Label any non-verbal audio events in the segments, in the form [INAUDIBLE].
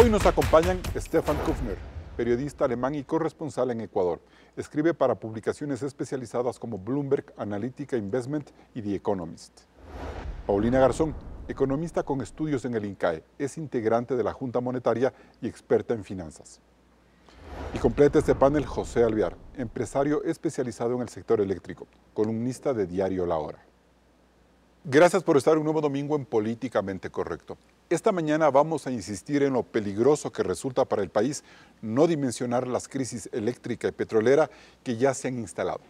Hoy nos acompañan Stefan Kufner, periodista alemán y corresponsal en Ecuador. Escribe para publicaciones especializadas como Bloomberg, Analytica Investment y The Economist. Paulina Garzón, economista con estudios en el INCAE, es integrante de la Junta Monetaria y experta en finanzas. Y completa este panel José Alvear, empresario especializado en el sector eléctrico, columnista de Diario La Hora. Gracias por estar un nuevo domingo en Políticamente Correcto. Esta mañana vamos a insistir en lo peligroso que resulta para el país no dimensionar las crisis eléctrica y petrolera que ya se han instalado.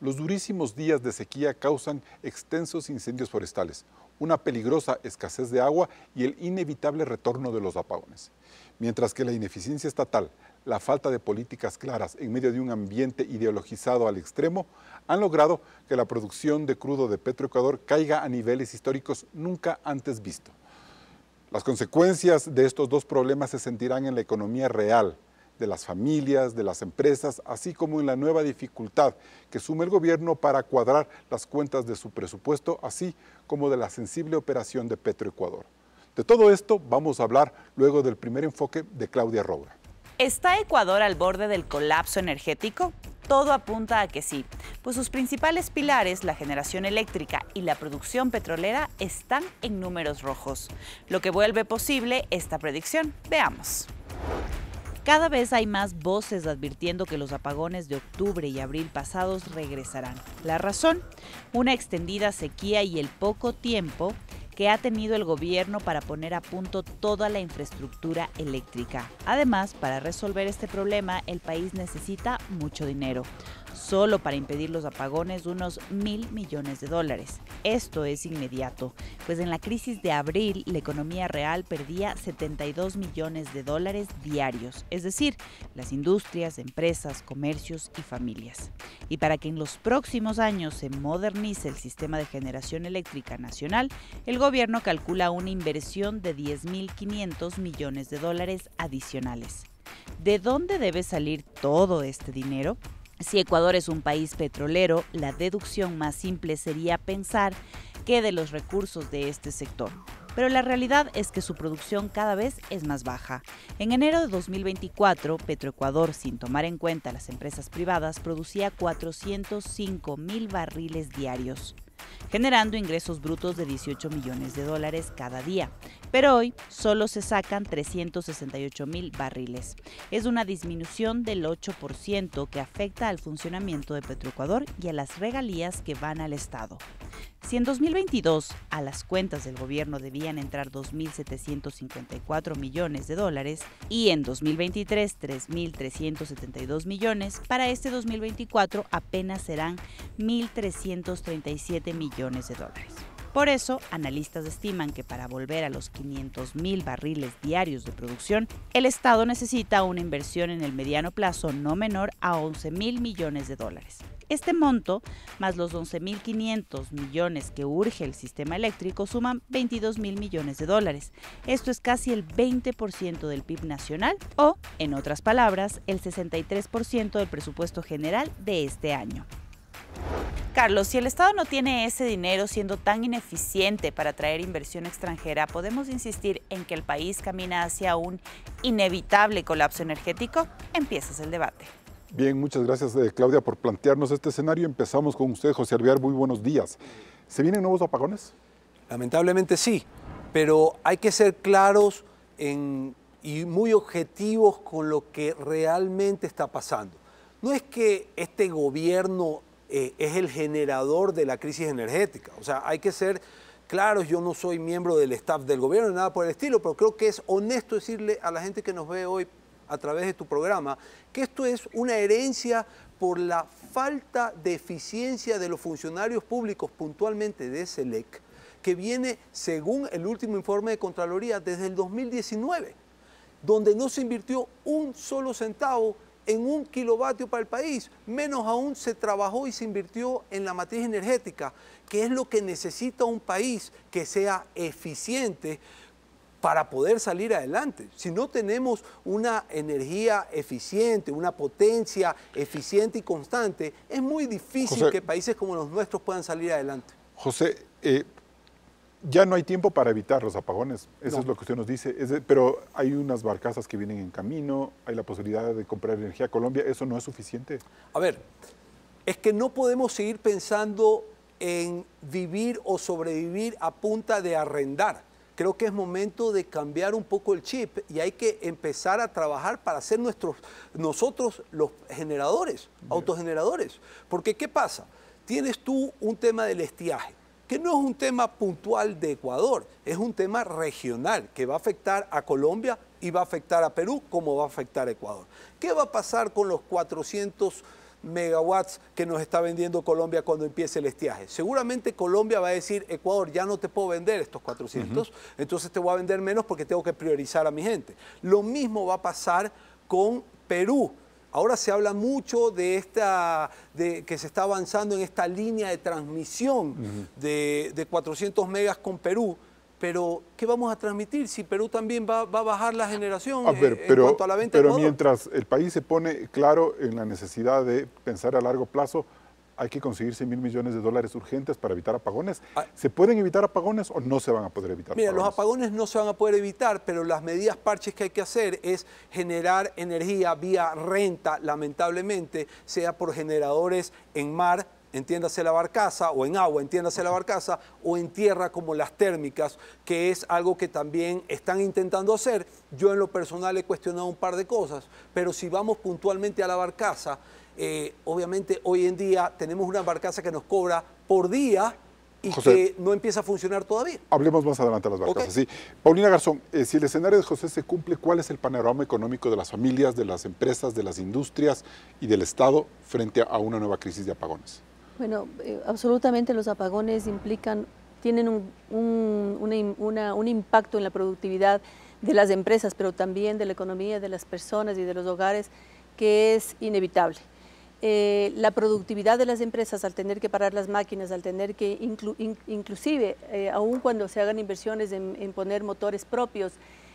Los durísimos días de sequía causan extensos incendios forestales, una peligrosa escasez de agua y el inevitable retorno de los apagones. Mientras que la ineficiencia estatal, la falta de políticas claras en medio de un ambiente ideologizado al extremo, han logrado que la producción de crudo de Petroecuador caiga a niveles históricos nunca antes vistos. Las consecuencias de estos dos problemas se sentirán en la economía real, de las familias, de las empresas, así como en la nueva dificultad que sume el gobierno para cuadrar las cuentas de su presupuesto, así como de la sensible operación de Petroecuador. De todo esto vamos a hablar luego del primer enfoque de Claudia Roura. ¿Está Ecuador al borde del colapso energético? todo apunta a que sí, pues sus principales pilares, la generación eléctrica y la producción petrolera, están en números rojos, lo que vuelve posible esta predicción. Veamos. Cada vez hay más voces advirtiendo que los apagones de octubre y abril pasados regresarán. La razón, una extendida sequía y el poco tiempo que ha tenido el gobierno para poner a punto toda la infraestructura eléctrica. Además, para resolver este problema, el país necesita mucho dinero solo para impedir los apagones unos mil millones de dólares. Esto es inmediato, pues en la crisis de abril la economía real perdía 72 millones de dólares diarios, es decir, las industrias, empresas, comercios y familias. Y para que en los próximos años se modernice el sistema de generación eléctrica nacional, el gobierno calcula una inversión de 10.500 millones de dólares adicionales. ¿De dónde debe salir todo este dinero? Si Ecuador es un país petrolero, la deducción más simple sería pensar que de los recursos de este sector. Pero la realidad es que su producción cada vez es más baja. En enero de 2024, Petroecuador, sin tomar en cuenta las empresas privadas, producía 405 mil barriles diarios generando ingresos brutos de 18 millones de dólares cada día, pero hoy solo se sacan 368 mil barriles. Es una disminución del 8% que afecta al funcionamiento de Petroecuador y a las regalías que van al Estado. Si en 2022 a las cuentas del gobierno debían entrar 2.754 millones de dólares y en 2023 3.372 millones, para este 2024 apenas serán 1.337 millones de dólares. Por eso, analistas estiman que para volver a los 500.000 barriles diarios de producción, el Estado necesita una inversión en el mediano plazo no menor a 11 mil millones de dólares. Este monto, más los 11.500 millones que urge el sistema eléctrico, suman 22.000 millones de dólares. Esto es casi el 20% del PIB nacional o, en otras palabras, el 63% del presupuesto general de este año. Carlos, si el Estado no tiene ese dinero siendo tan ineficiente para atraer inversión extranjera, ¿podemos insistir en que el país camina hacia un inevitable colapso energético? Empiezas el debate. Bien, muchas gracias eh, Claudia por plantearnos este escenario. Empezamos con usted, José Alvear, muy buenos días. ¿Se vienen nuevos apagones? Lamentablemente sí, pero hay que ser claros y muy objetivos con lo que realmente está pasando. No es que este gobierno eh, es el generador de la crisis energética. O sea, hay que ser claros, yo no soy miembro del staff del gobierno, ni nada por el estilo, pero creo que es honesto decirle a la gente que nos ve hoy a través de tu programa que esto es una herencia por la falta de eficiencia de los funcionarios públicos, puntualmente de SELEC, que viene, según el último informe de Contraloría, desde el 2019, donde no se invirtió un solo centavo en un kilovatio para el país. Menos aún se trabajó y se invirtió en la matriz energética, que es lo que necesita un país que sea eficiente para poder salir adelante. Si no tenemos una energía eficiente, una potencia eficiente y constante, es muy difícil que países como los nuestros puedan salir adelante. José, eh, ya no hay tiempo para evitar los apagones, eso es lo que usted nos dice, pero hay unas barcazas que vienen en camino, hay la posibilidad de comprar energía a Colombia, ¿eso no es suficiente? A ver, es que no podemos seguir pensando en vivir o sobrevivir a punta de arrendar. Creo que es momento de cambiar un poco el chip y hay que empezar a trabajar para ser nuestros, nosotros los generadores, autogeneradores. Porque ¿qué pasa? Tienes tú un tema del estiaje que no es un tema puntual de Ecuador, es un tema regional que va a afectar a Colombia y va a afectar a Perú como va a afectar a Ecuador. ¿Qué va a pasar con los 400 megawatts que nos está vendiendo Colombia cuando empiece el estiaje. Seguramente Colombia va a decir, Ecuador, ya no te puedo vender estos 400, entonces te voy a vender menos porque tengo que priorizar a mi gente. Lo mismo va a pasar con Perú. Ahora se habla mucho de esta, de, que se está avanzando en esta línea de transmisión de, 400 megas con Perú pero ¿qué vamos a transmitir si Perú también va, a bajar la generación eh, en pero, cuanto a la venta Pero mientras el país se pone claro en la necesidad de pensar a largo plazo, hay que conseguir 100 mil millones de dólares urgentes para evitar apagones. Ah. ¿Se pueden evitar apagones o no se van a poder evitar? Mira, los apagones no se van a poder evitar, pero las medidas parches que hay que hacer es generar energía vía renta, lamentablemente, sea por generadores en mar, entiéndase la barcaza, o en agua, entiéndase la barcaza, o en tierra como las térmicas, que es algo que también están intentando hacer. Yo en lo personal he cuestionado un par de cosas, pero si vamos puntualmente a la barcaza, eh, obviamente hoy en día tenemos una barcaza que nos cobra por día y que no empieza a funcionar todavía. Hablemos más adelante de las barcazas. Paulina Garzón, eh, si el escenario de José se cumple, ¿cuál es el panorama económico de las familias, de las empresas, de las industrias y del Estado frente a una nueva crisis de apagones? Bueno, eh, absolutamente los apagones implican, tienen un impacto en la productividad de las empresas, pero también de la economía, de las personas y de los hogares, que es inevitable. Eh, la productividad de las empresas al tener que parar las máquinas, al tener que inclusive, eh, aun cuando se hagan inversiones en, poner motores propios,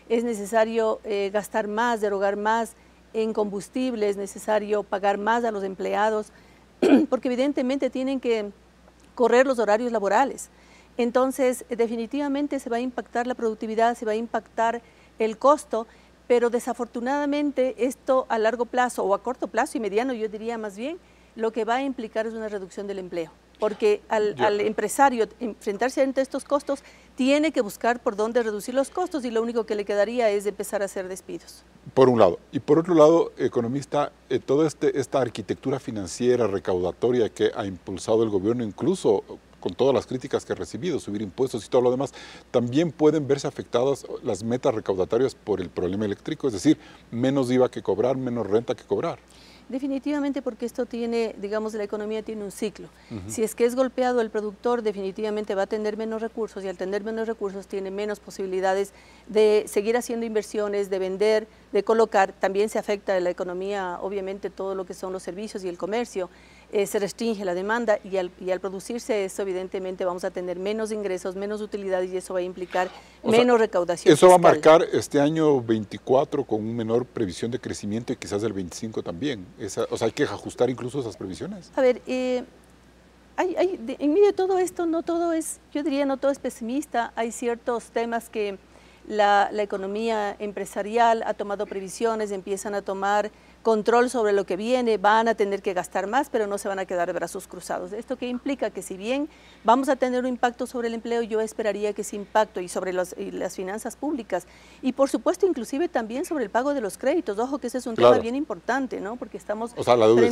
es necesario eh, gastar más, derogar más en combustible, es necesario pagar más a los empleados, [CLEARS THROAT] porque evidentemente tienen que correr los horarios laborales. Entonces, definitivamente se va a impactar la productividad, se va a impactar el costo pero desafortunadamente esto a largo plazo o a corto plazo y mediano, yo diría más bien, lo que va a implicar es una reducción del empleo porque al, empresario enfrentarse ante estos costos tiene que buscar por dónde reducir los costos y lo único que le quedaría es empezar a hacer despidos. Por un lado. Y por otro lado, economista, eh, toda este, esta arquitectura financiera recaudatoria que ha impulsado el gobierno, incluso con todas las críticas que ha recibido, subir impuestos y todo lo demás, también pueden verse afectadas las metas recaudatorias por el problema eléctrico, es decir, menos IVA que cobrar, menos renta que cobrar. Definitivamente porque esto tiene, digamos, la economía tiene un ciclo. Si es que es golpeado el productor, definitivamente va a tener menos recursos y al tener menos recursos tiene menos posibilidades de seguir haciendo inversiones, de vender, de colocar. También se afecta a la economía, obviamente, todo lo que son los servicios y el comercio. Eh, se restringe la demanda y al, y al, producirse eso, evidentemente vamos a tener menos ingresos, menos utilidades y eso va a implicar menos recaudación. Eso va a marcar este año 24 con una menor previsión de crecimiento y quizás el 25 también. o sea, hay que ajustar incluso esas previsiones. A ver, eh, hay, hay, en medio de todo esto, no todo es, yo diría, no todo es pesimista. Hay ciertos temas que la, la economía empresarial ha tomado previsiones, empiezan a tomar control sobre lo que viene, van a tener que gastar más, pero no se van a quedar de brazos cruzados. Esto que implica que si bien vamos a tener un impacto sobre el empleo, yo esperaría que ese impacto y sobre las finanzas públicas y por supuesto inclusive también sobre el pago de los créditos. Ojo que ese es un tema bien importante, ¿no? Porque estamos... O sea, la deuda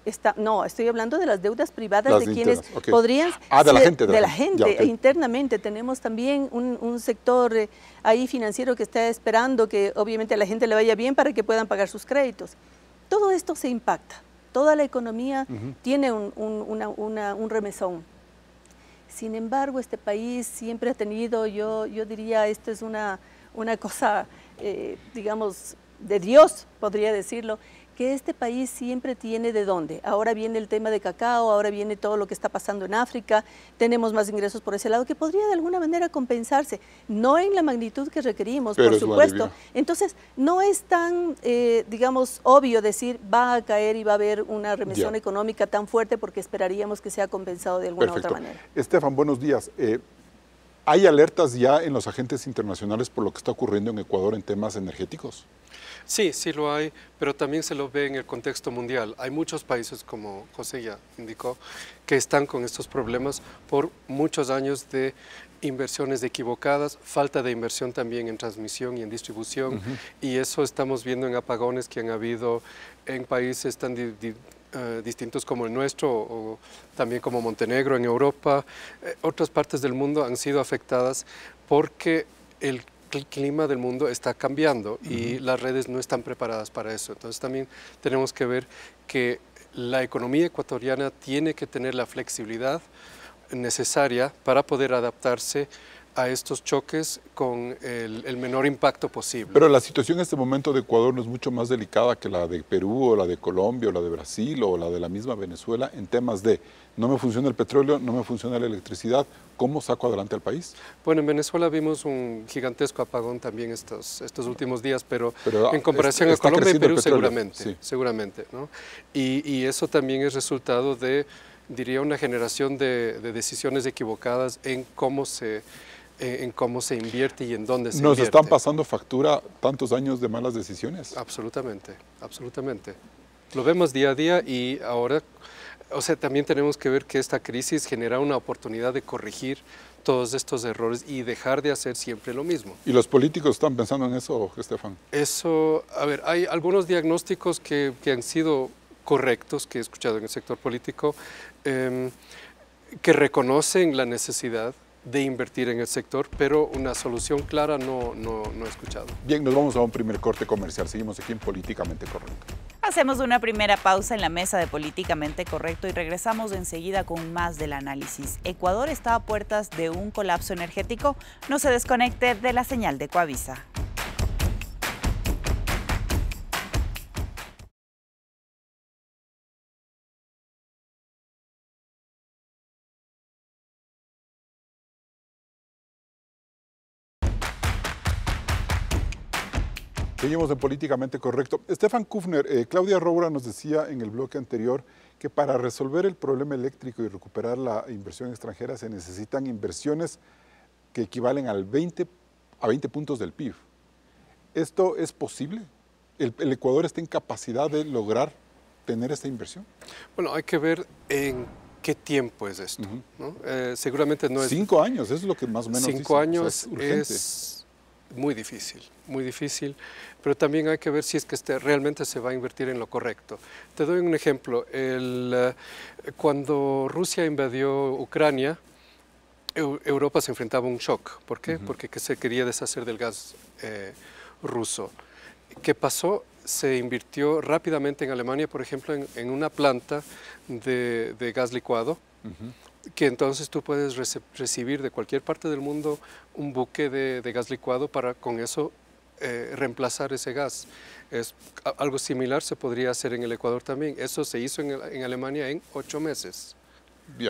externa. no, estoy hablando de las deudas privadas de quienes podrían... Ah, de la gente. De, la, gente. Internamente tenemos también un, sector eh, ahí financiero que está esperando que obviamente a la gente le vaya bien para que puedan pagar sus créditos. Todo esto se impacta, toda la economía tiene un, remesón. Sin embargo, este país siempre ha tenido, yo, yo diría, esto es una, una cosa, eh, digamos, de Dios, podría decirlo, que este país siempre tiene de dónde. Ahora viene el tema de cacao, ahora viene todo lo que está pasando en África, tenemos más ingresos por ese lado que podría de alguna manera compensarse, no en la magnitud que requerimos, por supuesto. Entonces, no es tan, eh, digamos, obvio decir va a caer y va a haber una remisión económica tan fuerte porque esperaríamos que sea compensado de alguna otra manera. Estefan, buenos días. Eh, ¿Hay alertas ya en los agentes internacionales por lo que está ocurriendo en Ecuador en temas energéticos? Sí, sí lo hay, pero también se lo ve en el contexto mundial. Hay muchos países, como José ya indicó, que están con estos problemas por muchos años de inversiones equivocadas, falta de inversión también en transmisión y en distribución, y eso estamos viendo en apagones que han habido en países tan eh, distintos como el nuestro, o también como Montenegro en Europa. Eh, otras partes del mundo han sido afectadas porque el el clima del mundo está cambiando y las redes no están preparadas para eso. Entonces también tenemos que ver que la economía ecuatoriana tiene que tener la flexibilidad necesaria para poder adaptarse a estos choques con el, el, menor impacto posible. Pero la situación en este momento de Ecuador no es mucho más delicada que la de Perú o la de Colombia o la de Brasil o la de la misma Venezuela en temas de no me funciona el petróleo, no me funciona la electricidad, ¿cómo saco adelante al país? Bueno, en Venezuela vimos un gigantesco apagón también estos, estos últimos días, pero, en ah, comparación con a Colombia y Perú seguramente, seguramente, Y, eso también es resultado de, diría, una generación de, decisiones equivocadas en cómo se en cómo se invierte y en dónde se invierte. Nos están pasando factura tantos años de malas decisiones. Absolutamente, absolutamente. Lo vemos día a día y ahora o sea, también tenemos que ver que esta crisis genera una oportunidad de corregir todos estos errores y dejar de hacer siempre lo mismo. ¿Y los políticos están pensando en eso, Estefan? Eso, a ver, hay algunos diagnósticos que, que han sido correctos que he escuchado en el sector político, em, que reconocen la necesidad de invertir en el sector, pero una solución clara no, no, no he escuchado. Bien, nos vamos a un primer corte comercial. Seguimos aquí en Políticamente Correcto. Hacemos una primera pausa en la mesa de Políticamente Correcto y regresamos enseguida con más del análisis. Ecuador está a puertas de un colapso energético. No se desconecte de la señal de Coavisa. Seguimos en Políticamente Correcto. Stefan Kufner, eh, Claudia Roura nos decía en el bloque anterior que para resolver el problema eléctrico y recuperar la inversión extranjera se necesitan inversiones que equivalen al 20, a 20 puntos del PIB. ¿Esto es posible? ¿El, Ecuador está en capacidad de lograr tener esta inversión? Bueno, hay que ver en qué tiempo es esto. Eh, seguramente no es... Cinco años, es lo que más o menos... Cinco años es, muy difícil, muy difícil pero también hay que ver si es que este realmente se va a invertir en lo correcto. Te doy un ejemplo. Eh, cuando Rusia invadió Ucrania, Europa se enfrentaba a un shock. ¿Por qué? Porque se quería deshacer del gas eh, ruso. ¿Qué pasó? Se invirtió rápidamente en Alemania, por ejemplo, en, una planta de, gas licuado, que entonces tú puedes recibir de cualquier parte del mundo un buque de, de gas licuado para con eso eh, reemplazar ese gas. Es, algo similar se podría hacer en el Ecuador también. Eso se hizo en, en Alemania en ocho meses.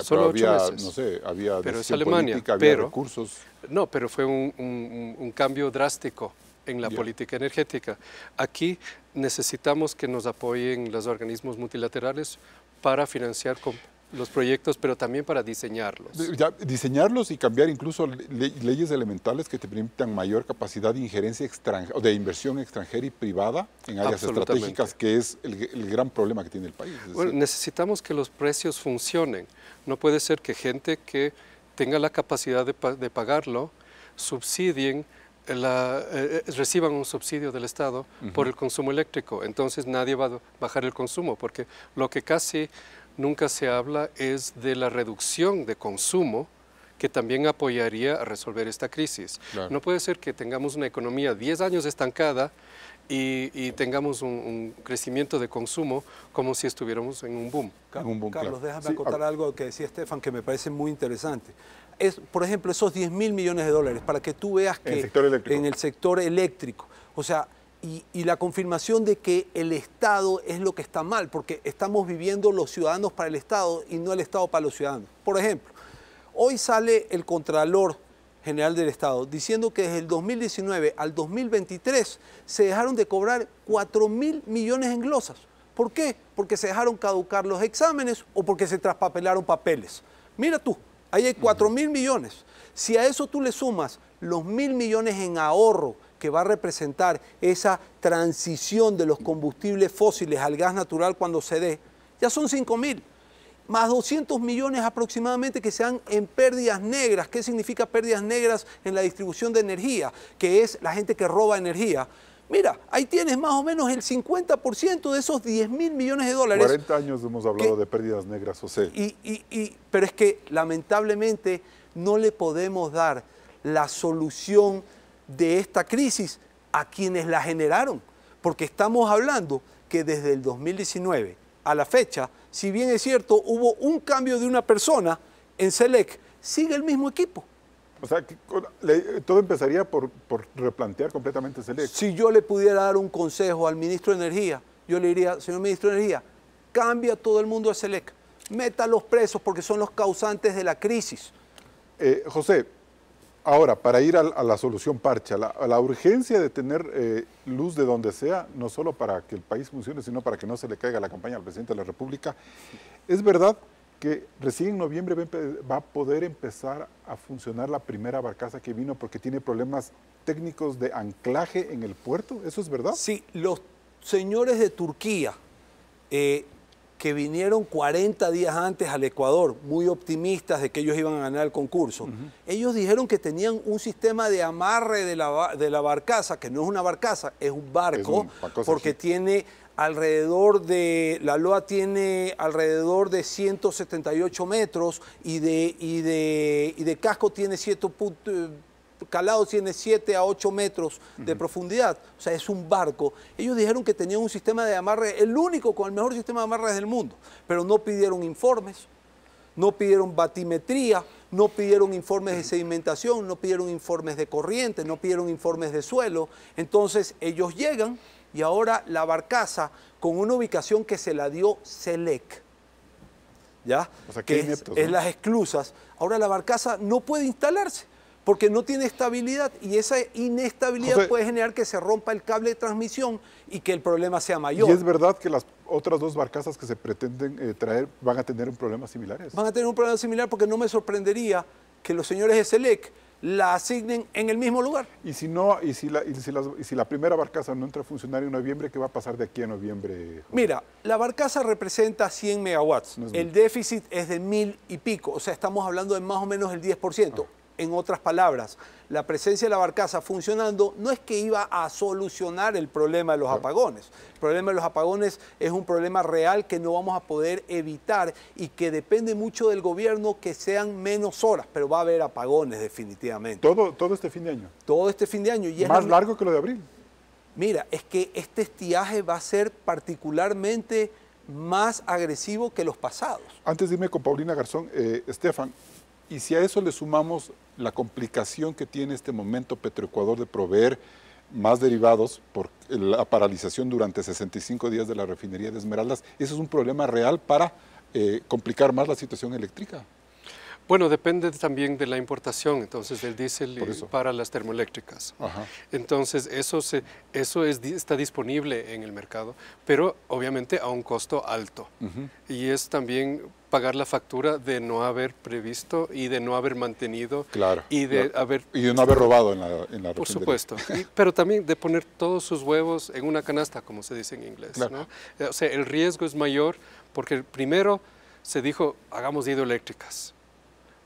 Solo ocho meses. no sé, había pero es Alemania, pero, recursos. No, pero fue un, cambio drástico en la política energética. Aquí necesitamos que nos apoyen los organismos multilaterales para financiar con los proyectos, pero también para diseñarlos. diseñarlos y cambiar incluso leyes elementales que te permitan mayor capacidad de injerencia de inversión extranjera y privada en áreas estratégicas, que es el, gran problema que tiene el país. necesitamos que los precios funcionen. No puede ser que gente que tenga la capacidad de, pagarlo subsidien la, eh, eh, reciban un subsidio del Estado por el consumo eléctrico. Entonces nadie va a bajar el consumo, porque lo que casi nunca se habla es de la reducción de consumo que también apoyaría a resolver esta crisis. No puede ser que tengamos una economía 10 años estancada y, tengamos un, crecimiento de consumo como si estuviéramos en un boom. Carlos, déjame contar acotar algo que decía Estefan que me parece muy interesante. Es, por ejemplo, esos 10 mil millones de dólares, para que tú veas que el en el sector eléctrico o sea, y, la confirmación de que el Estado es lo que está mal, porque estamos viviendo los ciudadanos para el Estado y no el Estado para los ciudadanos. Por ejemplo, hoy sale el Contralor General del Estado diciendo que desde el 2019 al 2023 se dejaron de cobrar 4 mil millones en glosas. ¿Por qué? Porque se dejaron caducar los exámenes o porque se traspapelaron papeles. Mira tú, ahí hay 4 mil millones. Si a eso tú le sumas los mil millones en ahorro que va a representar esa transición de los combustibles fósiles al gas natural cuando se dé, ya son 5 mil. Más 200 millones aproximadamente que se dan en pérdidas negras. ¿Qué significa pérdidas negras en la distribución de energía? Que es la gente que roba energía. Mira, ahí tienes más o menos el 50% de esos 10 mil millones de dólares. 40 años hemos hablado de pérdidas negras, José. Y, pero es que lamentablemente no le podemos dar la solución de esta crisis a quienes la generaron, porque estamos hablando que desde el 2019 a la fecha, si bien es cierto, hubo un cambio de una persona en Selec, sigue el mismo equipo. O sea, todo empezaría por, replantear completamente Selec. Si yo le pudiera dar un consejo al ministro de Energía, yo le diría, señor ministro de Energía, cambia todo el mundo a Selec, meta a los presos porque son los causantes de la crisis. Eh, José, Ahora, para ir a, la solución parcha, a la urgencia de tener eh, luz de donde sea, no solo para que el país funcione, sino para que no se le caiga la campaña al presidente de la República, es verdad que recién en noviembre va a poder empezar a funcionar la primera barcaza que vino porque tiene problemas técnicos de anclaje en el puerto, ¿eso es verdad? Sí, los señores de Turquía eh, que vinieron 40 días antes al Ecuador, muy optimistas de que ellos iban a ganar el concurso. Ellos dijeron que tenían un sistema de amarre de la, de la barcaza, que no es una barcaza, es un barco, porque tiene alrededor de, la loa tiene alrededor de 178 metros y de, y de, de casco tiene puntos calado tiene 7 a 8 metros de profundidad, o sea, es un barco. Ellos dijeron que tenían un sistema de amarre, el único con el mejor sistema de amarres del mundo, pero no pidieron informes, no pidieron batimetría, no pidieron informes de sedimentación, no pidieron informes de corriente, no pidieron informes de suelo. Entonces ellos llegan y ahora la barcaza con una ubicación que se la dio SELEC. ¿Ya? O que es, las esclusas. Ahora la barcaza no puede instalarse porque no tiene estabilidad y esa inestabilidad puede generar que se rompa el cable de transmisión y que el problema sea mayor. ¿Y es verdad que las otras dos barcazas que se pretenden eh, traer van a tener un problema similar? Van a tener un problema similar porque no me sorprendería que los señores de SELEC la asignen en el mismo lugar. Y si no, y si la, primera barcaza no entra a funcionar en noviembre, ¿qué va a pasar de aquí a noviembre? Mira, la barcaza representa 100 megawatts. el déficit es de mil y pico, o sea, estamos hablando de más o menos el 10%. En otras palabras, la presencia de la barcaza funcionando no es que iba a solucionar el problema de los apagones. El problema de los apagones es un problema real que no vamos a poder evitar y que depende mucho del gobierno que sean menos horas, pero va a haber apagones definitivamente. Todo, todo este fin de año. Todo este fin de año. Y Más largo que lo de abril. Mira, es que este estiaje va a ser particularmente más agresivo que los pasados. Antes de irme con Paulina Garzón, eh, Estefan, y si a eso le sumamos la complicación que tiene este momento Petroecuador de proveer más derivados por la paralización durante 65 días de la refinería de Esmeraldas, eso es un problema real para eh, complicar más la situación eléctrica. Bueno, depende también de la importación, entonces, del diésel para las termoeléctricas. Entonces, eso, se, eso está disponible en el mercado, pero obviamente a un costo alto. Y es también pagar la factura de no haber previsto y de no haber mantenido claro, y de haber y de no haber robado en la, en la por supuesto pero también de poner todos sus huevos en una canasta como se dice en inglés o sea el riesgo es mayor porque primero se dijo hagamos hidroeléctricas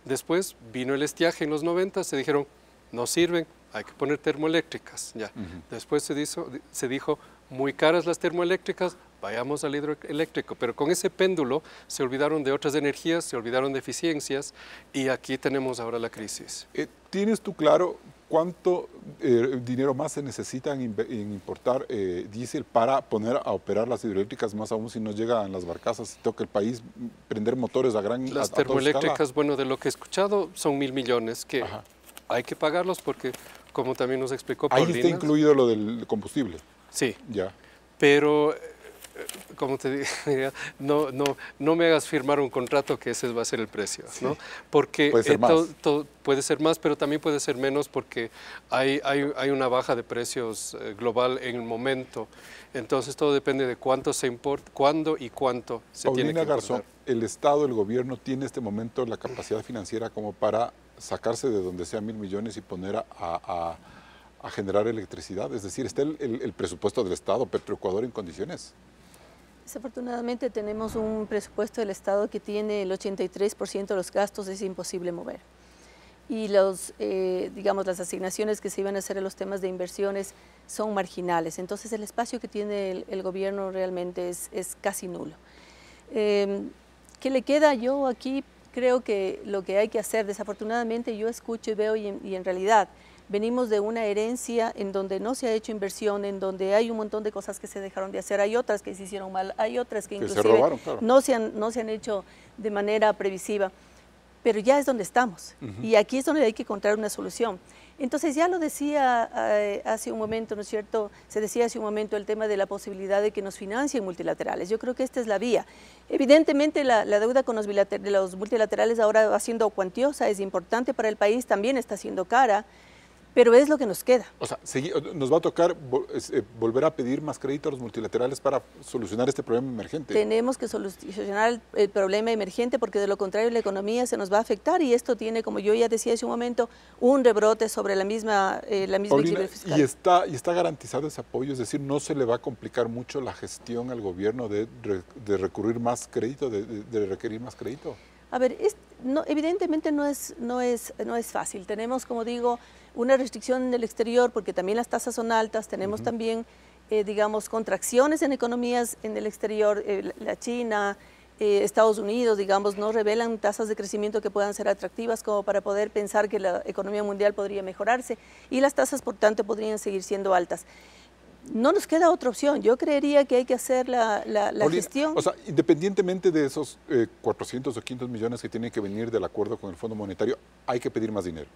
Después vino el estiaje en los 90, se dijeron, no sirven, hay que poner termoeléctricas. Ya. Después se, se dijo, muy caras las termoeléctricas, vayamos al hidroeléctrico. Pero con ese péndulo se olvidaron de otras energías, se olvidaron de eficiencias y aquí tenemos ahora la crisis. Eh, ¿Tienes tú claro ¿Cuánto eh, dinero más se necesita en importar eh, diésel para poner a operar las hidroeléctricas, más aún si no llegan las barcazas, y toca el país prender motores a gran... Las termoeléctricas, bueno, de lo que he escuchado, son mil millones que hay que pagarlos porque, como también nos explicó Ahí está incluido lo del combustible. Sí. Ya. Pero como te [LAUGHS] diría, no, no, no me hagas firmar un contrato que ese va a ser el precio, ¿no? Porque puede ser, eh, puede ser, más. pero también puede ser menos porque hay, hay, hay una baja de precios eh, global en el momento. Entonces todo depende de cuánto se importa, cuándo y cuánto se tiene que Garzón, ¿el Estado, el gobierno tiene en este momento la capacidad financiera como para sacarse de donde sea mil millones y poner a, a, generar electricidad? Es decir, ¿está el presupuesto del Estado, Petroecuador, en condiciones? Desafortunadamente tenemos un presupuesto del Estado que tiene el 83% de los gastos, es imposible mover. Y los, eh, digamos, las asignaciones que se iban a hacer en los temas de inversiones son marginales. Entonces el espacio que tiene el, gobierno realmente es, casi nulo. Em, ¿Qué le queda yo aquí? Creo que lo que hay que hacer, desafortunadamente yo escucho y veo y en realidad venimos de una herencia en donde no se ha hecho inversión, en donde hay un montón de cosas que se dejaron de hacer, hay otras que se hicieron mal, hay otras que, inclusive no, se han, no se han hecho de manera previsiva. Pero ya es donde estamos y aquí es donde hay que encontrar una solución. Entonces ya lo decía eh, hace un momento, ¿no es cierto? Se decía hace un momento el tema de la posibilidad de que nos financien multilaterales. Yo creo que esta es la vía. Evidentemente la, deuda con los, los, multilaterales ahora va siendo cuantiosa, es importante para el país, también está siendo cara pero es lo que nos queda. O sea, nos va a tocar eh, volver a pedir más crédito a los multilaterales para solucionar este problema emergente. Tenemos que solucionar el, problema emergente porque de lo contrario la economía se nos va a afectar y esto tiene, como yo ya decía hace un momento, un rebrote sobre la misma, eh, la misma Y está, y está garantizado ese apoyo, es decir, no se le va a complicar mucho la gestión al gobierno de, recurrir más crédito, de, de requerir más crédito. A ver, no, evidentemente no es, no, es, no es fácil. Tenemos, como digo, una restricción en el exterior porque también las tasas son altas, tenemos también, eh, digamos, contracciones en economías en el exterior, eh, la China, eh, Estados Unidos, digamos, no revelan tasas de crecimiento que puedan ser atractivas como para poder pensar que la economía mundial podría mejorarse y las tasas, por tanto, podrían seguir siendo altas no nos queda otra opción. Yo creería que hay que hacer la, la, gestión. O sea, independientemente de esos 400 eh, o 500 millones que tienen que venir del acuerdo con el Fondo Monetario, hay que pedir más dinero.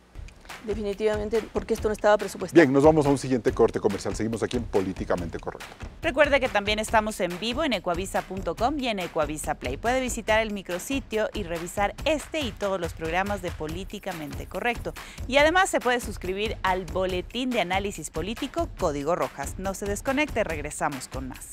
Definitivamente, porque esto no estaba presupuestado. Bien, nos vamos a un siguiente corte comercial. Seguimos aquí en Políticamente Correcto. Recuerde que también estamos en vivo en ecuavisa.com y en Ecuavisa Play. Puede visitar el micrositio y revisar este y todos los programas de Políticamente Correcto. Y además se puede suscribir al Boletín de Análisis Político Código Rojas. No se desconecte, regresamos con más.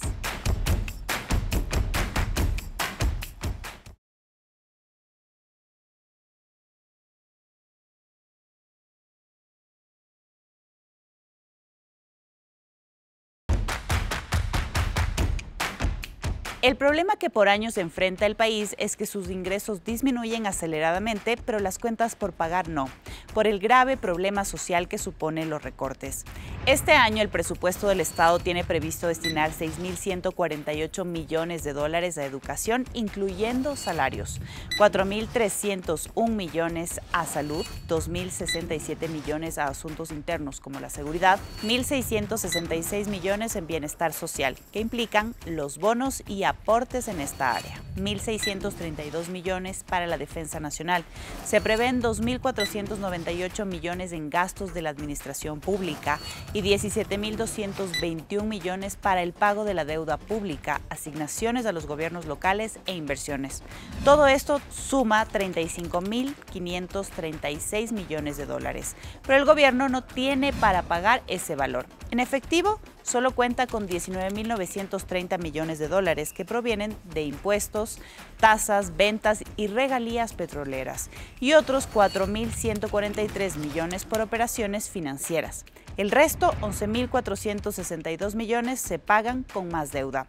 El problema que por años enfrenta el país es que sus ingresos disminuyen aceleradamente, pero las cuentas por pagar no, por el grave problema social que suponen los recortes. Este año el presupuesto del Estado tiene previsto destinar 6.148 millones de dólares a educación, incluyendo salarios, 4.301 millones a salud, 2.067 millones a asuntos internos como la seguridad, 1.666 millones en bienestar social, que implican los bonos y apoyos aportes en esta área, 1.632 millones para la Defensa Nacional. Se prevén 2.498 millones en gastos de la Administración Pública y 17.221 millones para el pago de la deuda pública, asignaciones a los gobiernos locales e inversiones. Todo esto suma 35.536 millones de dólares, pero el gobierno no tiene para pagar ese valor. En efectivo, solo cuenta con 19.930 millones de dólares que provienen de impuestos, tasas, ventas y regalías petroleras, y otros 4.143 millones por operaciones financieras. El resto, 11.462 millones, se pagan con más deuda.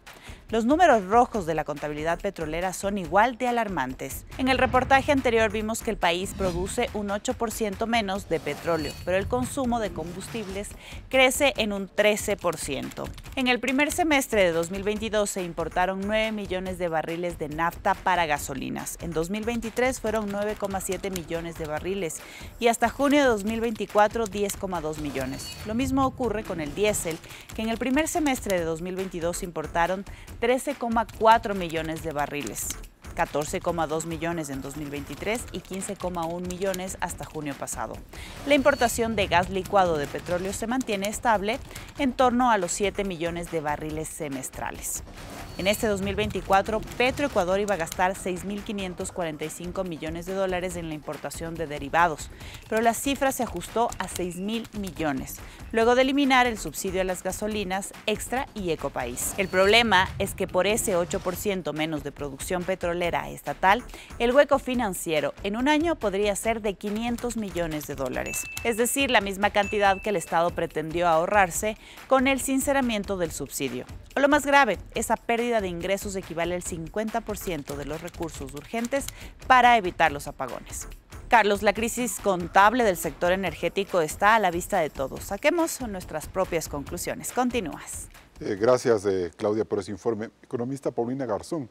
Los números rojos de la contabilidad petrolera son igual de alarmantes. En el reportaje anterior vimos que el país produce un 8% menos de petróleo, pero el consumo de combustibles crece en un 13%. En el primer semestre de 2022 se importaron 9 millones de barriles de nafta para gasolinas. En 2023 fueron 9,7 millones de barriles y hasta junio de 2024 10,2 millones. Lo mismo ocurre con el diésel, que en el primer semestre de 2022 importaron 13,4 millones de barriles, 14,2 millones en 2023 y 15,1 millones hasta junio pasado. La importación de gas licuado de petróleo se mantiene estable en torno a los 7 millones de barriles semestrales. En este 2024, Petroecuador iba a gastar 6.545 millones de dólares en la importación de derivados, pero la cifra se ajustó a 6.000 millones, luego de eliminar el subsidio a las gasolinas extra y ecopaís. El problema es que por ese 8% menos de producción petrolera estatal, el hueco financiero en un año podría ser de 500 millones de dólares, es decir, la misma cantidad que el Estado pretendió ahorrarse con el sinceramiento del subsidio. O lo más grave, esa pérdida de ingresos equivale al 50% de los recursos urgentes para evitar los apagones. Carlos, la crisis contable del sector energético está a la vista de todos. Saquemos nuestras propias conclusiones. Continúas. Eh, gracias, eh, Claudia, por ese informe. Economista Paulina Garzón,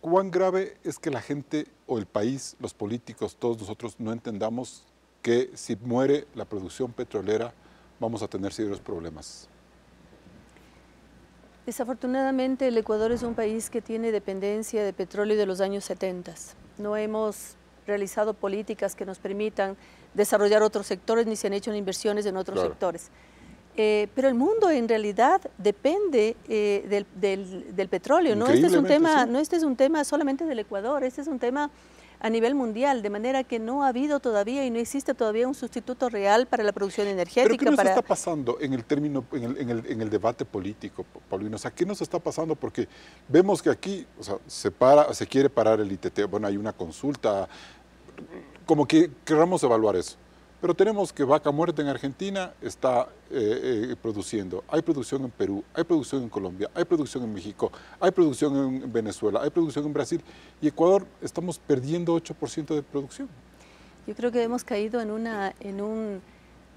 ¿cuán grave es que la gente o el país, los políticos, todos nosotros no entendamos que si muere la producción petrolera vamos a tener serios problemas? Desafortunadamente el Ecuador es un país que tiene dependencia de petróleo de los años 70. No hemos realizado políticas que nos permitan desarrollar otros sectores ni se han hecho inversiones en otros sectores. Eh, pero el mundo en realidad depende eh, del, del, petróleo, ¿no? Este es un tema, no este es un tema solamente del Ecuador, este es un tema a nivel mundial, de manera que no ha habido todavía y no existe todavía un sustituto real para la producción energética. ¿Pero qué nos está pasando en el término, en el, debate político, Paulino? O ¿qué nos está pasando? Porque vemos que aquí se, para, se quiere parar el ITT, bueno, hay una consulta, como que queramos evaluar eso. Pero tenemos que vaca muerta en Argentina está eh, eh, produciendo. Hay producción en Perú, hay producción en Colombia, hay producción en México, hay producción en Venezuela, hay producción en Brasil. Y Ecuador estamos perdiendo 8% de producción. Yo creo que hemos caído en, una, en un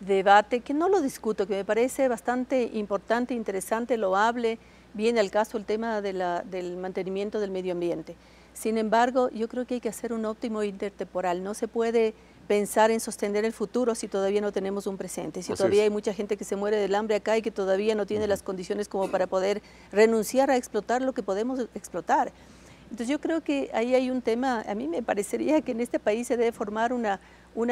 debate que no lo discuto, que me parece bastante importante, interesante, loable. Viene al caso el tema de la, del mantenimiento del medio ambiente. Sin embargo, yo creo que hay que hacer un óptimo intertemporal. No se puede pensar en sostener el futuro si todavía no tenemos un presente, si todavía hay mucha gente que se muere del hambre acá y que todavía no tiene las condiciones como para poder renunciar a explotar lo que podemos explotar. Entonces yo creo que ahí hay un tema, a mí me parecería que en este país se debe formar una,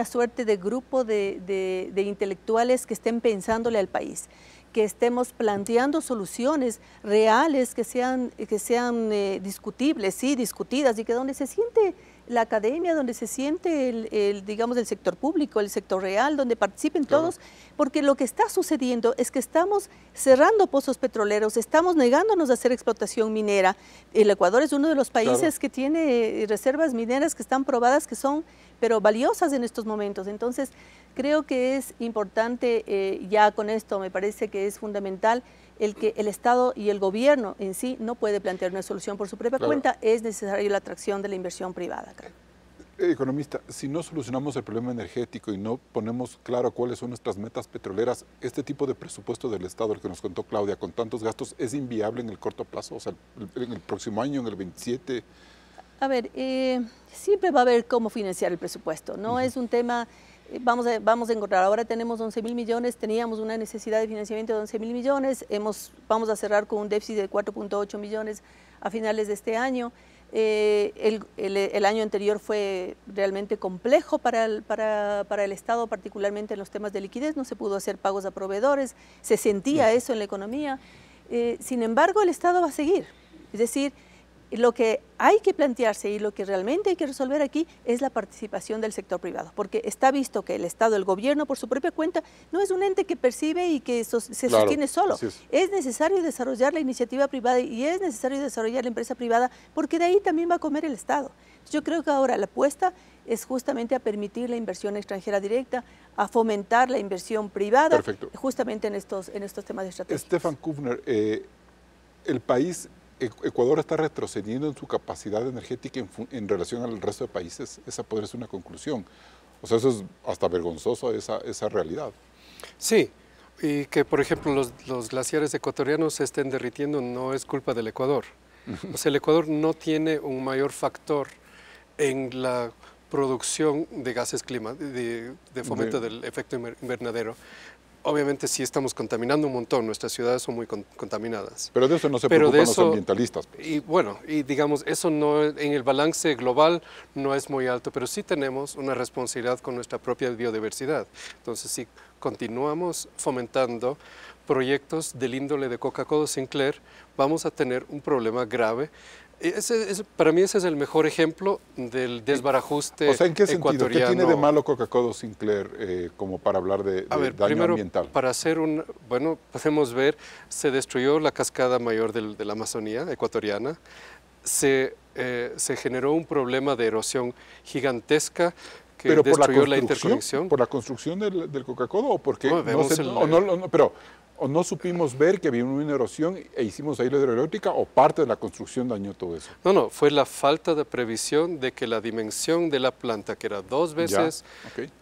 suerte de grupo de, intelectuales que estén pensándole al país que estemos planteando soluciones reales que sean, que sean eh, discutibles, sí, discutidas, y que donde se siente la academia, donde se siente el, digamos, el sector público, el sector real, donde participen todos, porque lo que está sucediendo es que estamos cerrando pozos petroleros, estamos negándonos a hacer explotación minera. El Ecuador es uno de los países que tiene eh, reservas mineras que están probadas, que son pero valiosas en estos momentos. Entonces, creo que es importante eh, ya con esto, me parece que es fundamental el que el Estado y el gobierno en sí no puede plantear una solución por su propia cuenta, es necesaria la atracción de la inversión privada. Eh, economista, si no solucionamos el problema energético y no ponemos claro cuáles son nuestras metas petroleras, este tipo de presupuesto del Estado, el que nos contó Claudia, con tantos gastos, es inviable en el corto plazo, o sea, en el próximo año, en el 27. A ver, eh, siempre va a haber cómo financiar el presupuesto, no es un tema Vamos a, encontrar, ahora tenemos 11 mil millones, teníamos una necesidad de financiamiento de 11 mil millones, hemos, vamos a cerrar con un déficit de 4.8 millones a finales de este año. Eh, el, año anterior fue realmente complejo para el, Estado, particularmente en los temas de liquidez, no se pudo hacer pagos a proveedores, se sentía eso en la economía. Eh, sin embargo, el Estado va a seguir. Es decir, lo que hay que plantearse y lo que realmente hay que resolver aquí es la participación del sector privado, porque está visto que el Estado, el gobierno, por su propia cuenta, no es un ente que percibe y que se sostiene solo. Es. necesario desarrollar la iniciativa privada y es necesario desarrollar la empresa privada, porque de ahí también va a comer el Estado. Yo creo que ahora la apuesta es justamente a permitir la inversión extranjera directa, a fomentar la inversión privada, justamente en estos, en estos temas estrategia. Stefan Kufner, eh, el país Ecuador está retrocediendo en su capacidad energética en, relación al resto de países. Esa podría ser una conclusión. O sea, eso es hasta vergonzoso, esa, esa realidad. Sí, y que por ejemplo los, los, glaciares ecuatorianos se estén derritiendo no es culpa del Ecuador. O sea, el Ecuador no tiene un mayor factor en la producción de gases clima, de, fomento del efecto invernadero obviamente sí estamos contaminando un montón, nuestras ciudades son muy contaminadas. Pero de eso no se Pero preocupan los ambientalistas. Pues. Y bueno, y digamos, eso no, en el balance global no es muy alto, pero sí tenemos una responsabilidad con nuestra propia biodiversidad. Entonces, si continuamos fomentando proyectos del índole de Coca-Cola Sinclair, vamos a tener un problema grave e-, para mí ese es el mejor ejemplo del desbarajuste. O sea, ¿en qué sentido? ¿Qué tiene de malo Coca-Cola Sinclair eh, como para hablar de, de A ver, daño primero, ambiental? Para hacer un, bueno, podemos ver, se destruyó la cascada mayor de la Amazonía ecuatoriana, se, eh, se generó un problema de erosión gigantesca pero por la construcción, por la construcción del, Coca-Cola o porque no, pero o no supimos ver que había una erosión e hicimos ahí la hidroeléctrica o parte de la construcción dañó todo eso. No, no, fue la falta de previsión de que la dimensión de la planta, que era dos veces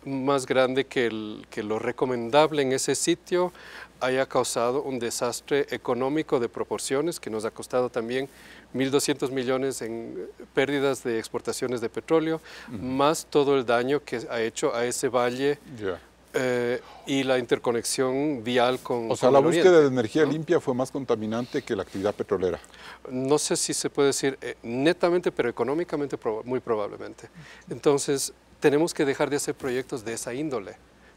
más grande que lo recomendable en ese sitio, haya causado un desastre económico de proporciones que nos ha costado también 1.200 millones en eh, pérdidas de exportaciones de petróleo, más todo el daño que ha hecho a ese valle. Eh, y la interconexión vial con... O sea, la búsqueda de energía limpia fue más contaminante que la actividad petrolera. No sé si se puede decir eh, netamente, pero económicamente muy probablemente. Entonces, tenemos que dejar de hacer proyectos de esa índole.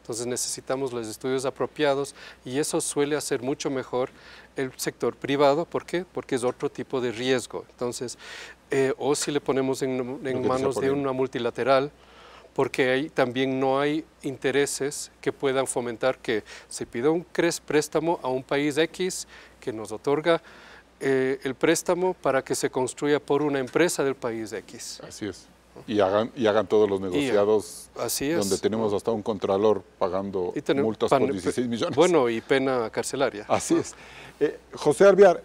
Entonces necesitamos los estudios apropiados y eso suele hacer mucho mejor el sector privado. ¿Por qué? Porque es otro tipo de riesgo. Entonces, eh, o si le ponemos en, manos de una multilateral, porque ahí también no hay intereses que puedan fomentar que se pida un préstamo a un país X que nos otorga eh, el préstamo para que se construya por una empresa del país X. Así es y hagan, y hagan todos los negociados. así Donde tenemos hasta un contralor pagando multas por 16 millones. Bueno, y pena carcelaria. Así es. Eh, José Arbiar,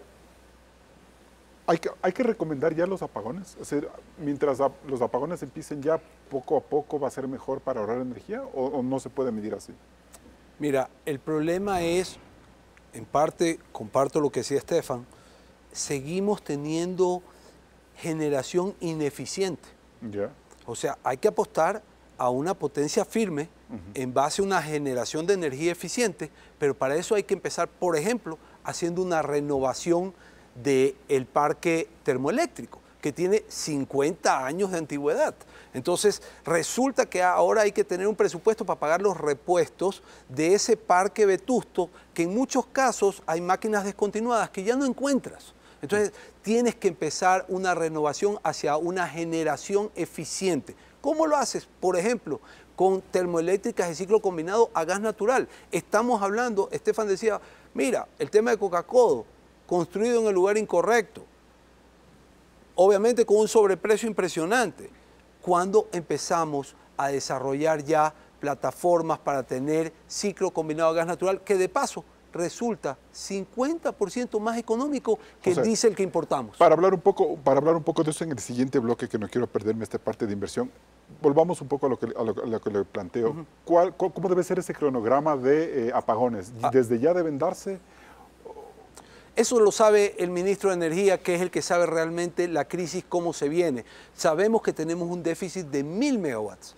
¿hay que, ¿hay que recomendar ya los apagones? O sea, mientras los apagones empiecen ya, poco a poco va a ser mejor para ahorrar energía o, o no se puede medir así? Mira, el problema es, en parte, comparto lo que decía Estefan, seguimos teniendo generación ineficiente. O sea, hay que apostar a una potencia firme en base a una generación de energía eficiente, pero para eso hay que empezar, por ejemplo, haciendo una renovación del parque termoeléctrico, que tiene 50 años de antigüedad. Entonces, resulta que ahora hay que tener un presupuesto para pagar los repuestos de ese parque vetusto, que en muchos casos hay máquinas descontinuadas que ya no encuentras. Entonces, tienes que empezar una renovación hacia una generación eficiente. ¿Cómo lo haces? Por ejemplo, con termoeléctricas de ciclo combinado a gas natural. Estamos hablando, Estefan decía, mira, el tema de Coca-Cola, construido en el lugar incorrecto, obviamente con un sobreprecio impresionante. Cuando empezamos a desarrollar ya plataformas para tener ciclo combinado a gas natural, que de paso resulta 50% más económico que el diésel que importamos. Para hablar, un poco, para hablar un poco de eso en el siguiente bloque, que no quiero perderme esta parte de inversión, volvamos un poco a lo que, que le planteo. ¿Cómo debe ser ese cronograma de eh, apagones? Ah. ¿Desde ya deben darse? Eso lo sabe el ministro de Energía, que es el que sabe realmente la crisis, cómo se viene. Sabemos que tenemos un déficit de mil megawatts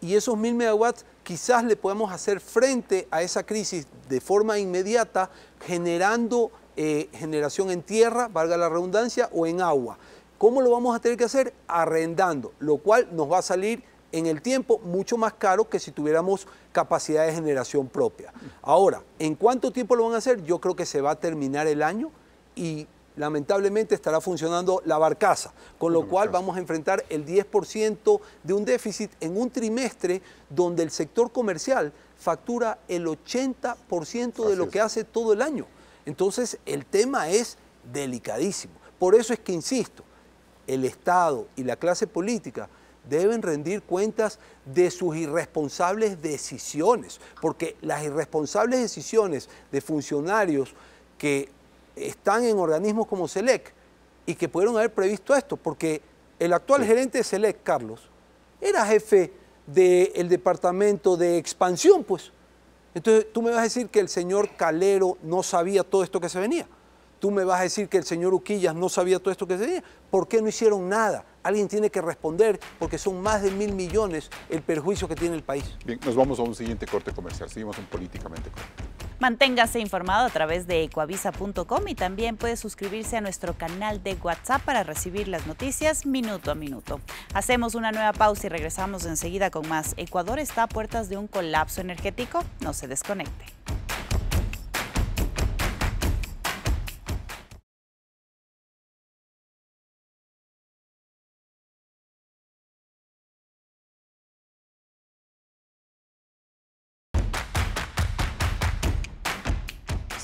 y esos mil megawatts quizás le podemos hacer frente a esa crisis de forma inmediata generando eh, generación en tierra, valga la redundancia, o en agua. ¿Cómo lo vamos a tener que hacer? Arrendando, lo cual nos va a salir en el tiempo mucho más caro que si tuviéramos capacidad de generación propia. Ahora, ¿en cuánto tiempo lo van a hacer? Yo creo que se va a terminar el año y lamentablemente estará funcionando la barcaza, con lo cual vamos a enfrentar el 10% de un déficit en un trimestre donde el sector comercial factura el 80% de lo que hace todo el año. Entonces el tema es delicadísimo. Por eso es que insisto, el Estado y la clase política deben rendir cuentas de sus irresponsables decisiones, porque las irresponsables decisiones de funcionarios que están en organismos como SELEC y que pudieron haber previsto esto, porque el actual gerente de SELEC, Carlos, era jefe del departamento de expansión, pues. Entonces, tú me vas a decir que el señor Calero no sabía todo esto que se venía. Tú me vas a decir que el señor Uquillas no sabía todo esto que se decía. ¿Por qué no hicieron nada? Alguien tiene que responder porque son más de mil millones el perjuicio que tiene el país. Bien, nos vamos a un siguiente corte comercial. Seguimos en Políticamente Correcto. Manténgase informado a través de ecoavisa.com y también puede suscribirse a nuestro canal de WhatsApp para recibir las noticias minuto a minuto. Hacemos una nueva pausa y regresamos enseguida con más. Ecuador está a puertas de un colapso energético. No se desconecte.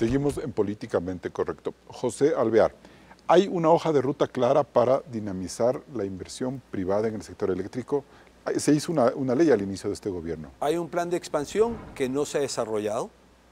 Seguimos en políticamente correcto. José Alvear, ¿hay una hoja de ruta clara para dinamizar la inversión privada en el sector eléctrico? Se hizo una, ley al inicio de este gobierno. Hay un plan de expansión que no se ha desarrollado.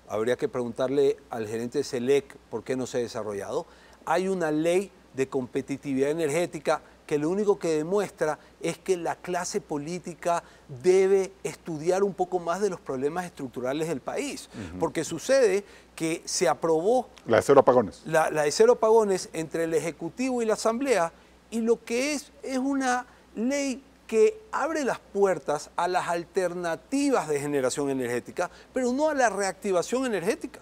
Habría que preguntarle al gerente de SELEC por qué no se ha desarrollado. Hay una ley de competitividad energética que lo único que demuestra es que la clase política debe estudiar un poco más de los problemas estructurales del país. Porque sucede que se aprobó... La de cero apagones. La, la de cero apagones entre el Ejecutivo y la Asamblea y lo que es es una ley que abre las puertas a las alternativas de generación energética, pero no a la reactivación energética.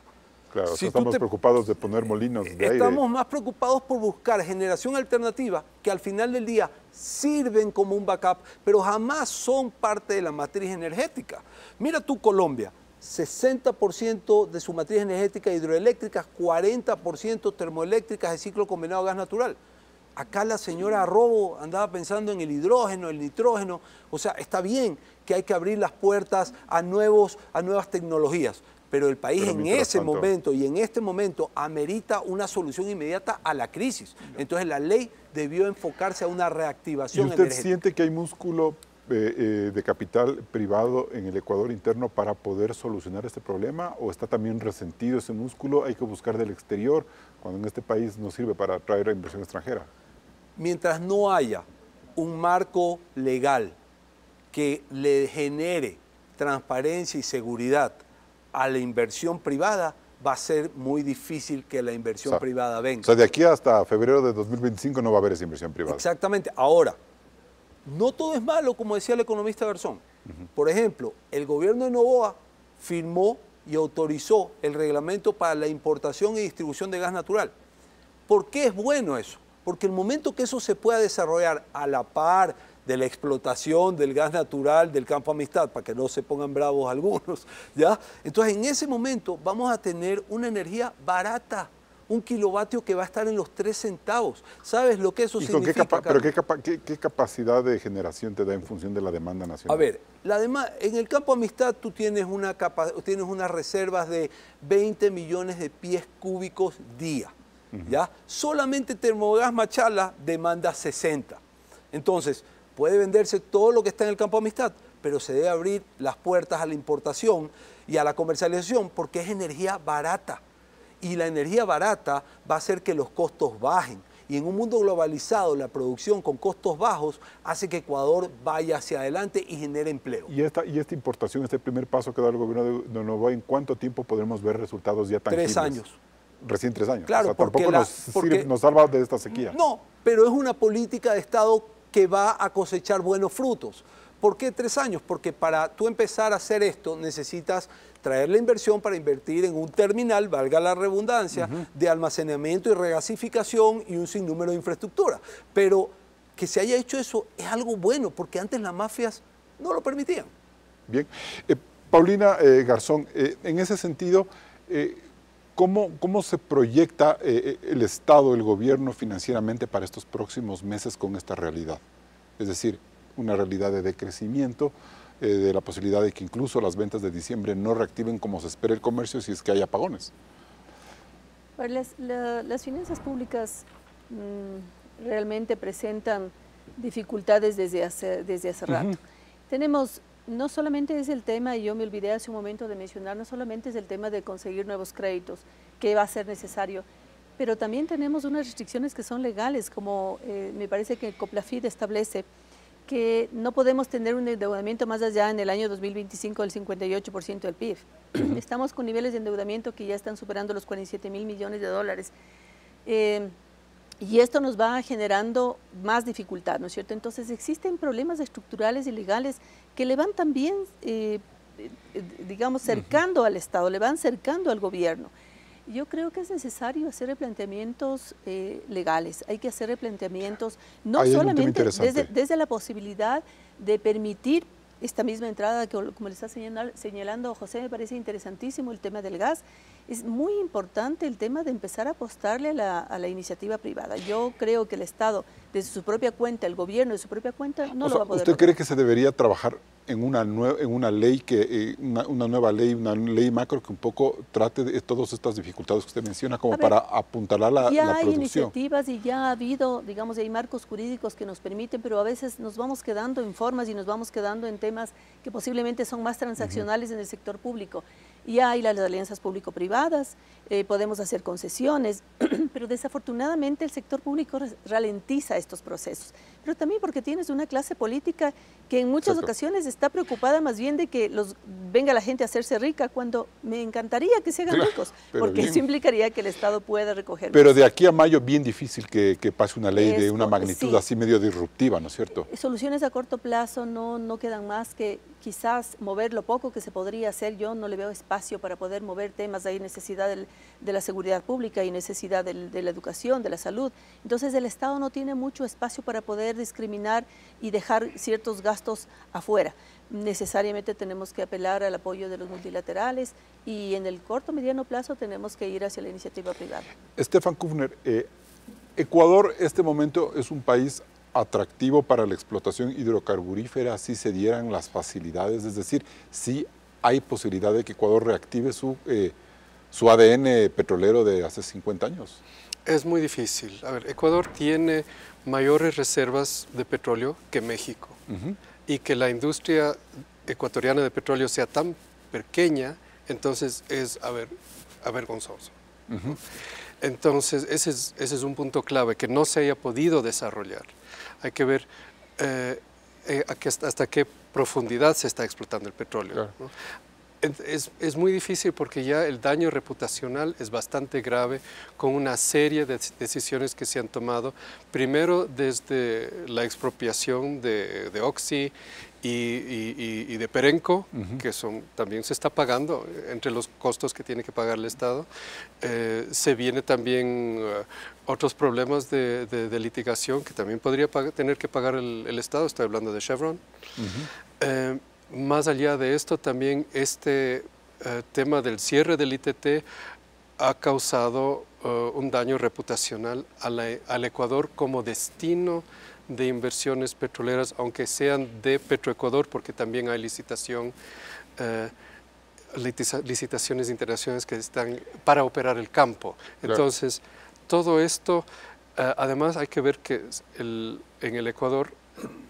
Claro, si estamos preocupados de poner molinos de estamos aire. Estamos más preocupados por buscar generación alternativa que al final del día sirven como un backup, pero jamás son parte de la matriz energética. Mira tú Colombia, 60% de su matriz energética hidroeléctrica, 40% termoeléctricas de ciclo combinado gas natural. Acá la señora Robo andaba pensando en el hidrógeno, el nitrógeno. O sea, está bien que hay que abrir las puertas a, nuevos, a nuevas tecnologías pero el país en ese momento y en este momento amerita una solución inmediata a la crisis. Entonces la ley debió enfocarse a una reactivación. ¿Y usted siente que hay músculo eh, eh, de capital privado en el Ecuador interno para poder solucionar este problema? ¿O está también resentido ese músculo? ¿Hay que buscar del exterior cuando en este país no sirve para atraer inversión extranjera? Mientras no haya un marco legal que le genere transparencia y seguridad a la inversión privada, va a ser muy difícil que la inversión privada venga. O sea, de aquí hasta febrero de 2025 no va a haber esa inversión privada. Exactamente. Ahora, no todo es malo, como decía el economista Garzón. Por ejemplo, el gobierno de Novoa firmó y autorizó el reglamento para la importación y distribución de gas natural. ¿Por qué es bueno eso? Porque el momento que eso se pueda desarrollar a la par de la explotación del gas natural del campo Amistad, para que no se pongan bravos [LAUGHS] algunos, ¿ya? Entonces, en ese momento vamos a tener una energía barata, un kilovatio que va a estar en los 3 centavos. ¿Sabes lo que eso significa? ¿Pero qué, capacidad de generación te da en función de la demanda nacional? A ver, la en el campo Amistad tú tienes, una capa tienes unas reservas de 20 millones de pies cúbicos día. ¿ya? Solamente Termogás Machala demanda 60. Entonces, Puede venderse todo lo que está en el campo de amistad, pero se debe abrir las puertas a la importación y a la comercialización porque es energía barata. Y la energía barata va a hacer que los costos bajen. Y en un mundo globalizado, la producción con costos bajos hace que Ecuador vaya hacia adelante y genere empleo. ¿Y esta, y esta importación, este primer paso que da el gobierno de Novoa, en cuánto tiempo podremos ver resultados ya tangibles? Tres años recién tres años. Claro, o sea, tampoco nos, nos, salva de esta sequía. No, pero es una política de Estado que va a cosechar buenos frutos. ¿Por qué tres años? Porque para tú empezar a hacer esto necesitas traer la inversión para invertir en un terminal, valga la redundancia, de almacenamiento y regasificación y un sinnúmero de infraestructura. Pero que se haya hecho eso es algo bueno, porque antes las mafias no lo permitían. Bien. Eh, Paulina eh, Garzón, eh, en ese sentido, ¿Cómo, se proyecta eh, eh, el Estado, el gobierno financieramente para estos próximos meses con esta realidad? Es decir, una realidad de decrecimiento, eh, de la posibilidad de que incluso las ventas de diciembre no reactiven como se espera el comercio si es que hay apagones. Pues, las, finanzas públicas mm, realmente presentan dificultades desde hace, desde hace rato. Tenemos no solamente es el tema, y yo me olvidé hace un momento de mencionar, no solamente es el tema de conseguir nuevos créditos, que va a ser necesario, pero también tenemos unas restricciones que son legales, como eh, me parece que el establece que no podemos tener un endeudamiento más allá en el año 2025 del 58% del PIB. Estamos con niveles de endeudamiento que ya están superando los 47 mil millones de dólares. Eh, y esto nos va generando más dificultad, ¿no es cierto? Entonces existen problemas estructurales y legales que le van también, eh, eh, digamos, cercando al Estado, le van cercando al gobierno. Yo creo que es necesario hacer replanteamientos eh, legales, hay que hacer replanteamientos no solamente desde, desde, la posibilidad de permitir esta misma entrada que como le está señalando José, me parece interesantísimo el tema del gas, es muy importante el tema de empezar a apostarle a la, iniciativa privada. Yo creo que el Estado, desde su propia cuenta, el gobierno de su propia cuenta, no lo va a poder. ¿Usted cree que se debería trabajar en una, en una ley que eh, una, nueva ley, una ley macro que un poco trate de todas estas dificultades que usted menciona como para apuntalar la, la producción? Ya hay iniciativas y ya ha habido, digamos, hay marcos jurídicos que nos permiten, pero a veces nos vamos quedando en formas y nos vamos quedando en temas que posiblemente son más transaccionales en el sector público y hay las alianzas público-privadas, eh, podemos hacer concesiones, [CLEARS THROAT] pero desafortunadamente el sector público ralentiza estos procesos. Pero también porque tienes una clase política que en muchas ocasiones está preocupada más bien de que los, venga la gente a hacerse rica, cuando me encantaría que se hagan ricos, porque eso implicaría que el Estado pueda recoger. Pero de aquí a mayo bien difícil que, que pase una ley de una magnitud así medio disruptiva, ¿no es cierto? Eh, soluciones a corto plazo no, no quedan más que quizás mover lo poco que se podría hacer, yo no le veo espacio espacio para poder mover temas, hay necesidad de la seguridad pública, y necesidad de la educación, de la salud. Entonces el Estado no tiene mucho espacio para poder discriminar y dejar ciertos gastos afuera. Necesariamente tenemos que apelar al apoyo de los multilaterales y en el corto, mediano plazo tenemos que ir hacia la iniciativa privada. Estefan Kufner, eh, Ecuador este momento es un país atractivo para la explotación hidrocarburífera si se dieran las facilidades, es decir, si hay posibilidad de que Ecuador reactive su, eh, su ADN petrolero de hace 50 años? Es muy difícil. A ver, Ecuador tiene mayores reservas de petróleo que México. Y que la industria ecuatoriana de petróleo sea tan pequeña, entonces es ver avergonzoso. Uh Entonces, ese es, ese es, un punto clave, que no se haya podido desarrollar. Hay que ver eh, eh, hasta qué profundidad se está explotando el petróleo. Es, es, muy difícil porque ya el daño reputacional es bastante grave con una serie de decisiones que se han tomado, primero desde la expropiación de, de Oxy y, y, de Perenco, que son, también se está pagando entre los costos que tiene que pagar el Estado. Eh, se viene también eh, otros problemas de, litigación que también podría tener que pagar el, Estado, estoy hablando de Chevron. Más allá de esto, también este eh, tema del cierre del ITT ha causado eh, un daño reputacional al Ecuador como destino de inversiones petroleras, aunque sean de Petroecuador, porque también hay licitación, eh, licitaciones internacionales que están para operar el campo. Entonces, todo esto, además hay que ver que en el Ecuador